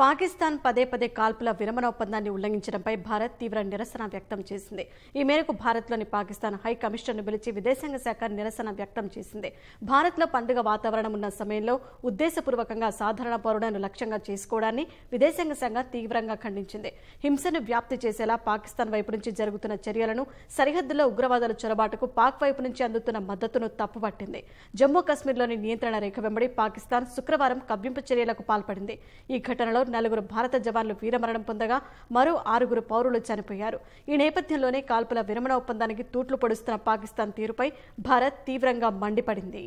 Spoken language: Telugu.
పాకిస్తాన్ పదే పదే కాల్పుల విరమణ ఒప్పందాన్ని ఉల్లంఘించడంపై భారత్ తీవ్ర నిరసన వ్యక్తం చేసింది ఈ మేరకు భారత్లోని పాకిస్తాన్ హై కమిషనర్ను పిలిచి విదేశాంగ శాఖ నిరసన వ్యక్తం చేసింది భారత్లో పండుగ వాతావరణం ఉన్న సమయంలో ఉద్దేశపూర్వకంగా సాధారణ పౌరులను లక్ష్యంగా చేసుకోవడాన్ని విదేశాంగ శాఖ తీవ్రంగా ఖండించింది హింసను వ్యాప్తి చేసేలా పాకిస్తాన్ వైపు నుంచి జరుగుతున్న చర్యలను సరిహద్దులో ఉగ్రవాదుల చొరబాటుకు పాక్ వైపు నుంచి అందుతున్న మద్దతును తప్పుపట్టింది జమ్మూ కశ్మీర్లోని నియంత్రణ రేఖ వెంబడి పాకిస్తాన్ శుక్రవారం కవ్వింపు చర్యలకు పాల్పడింది ఈ ఘటనలో నలుగురు భారత జవాన్లు వీరమరణం పొందగా మరో ఆరుగురు పౌరులు చనిపోయారు ఈ నేపథ్యంలోనే కాల్పుల విరమణ ఒప్పందానికి తూట్లు పొడుస్తున్న పాకిస్తాన్ తీరుపై భారత్ తీవ్రంగా మండిపడింది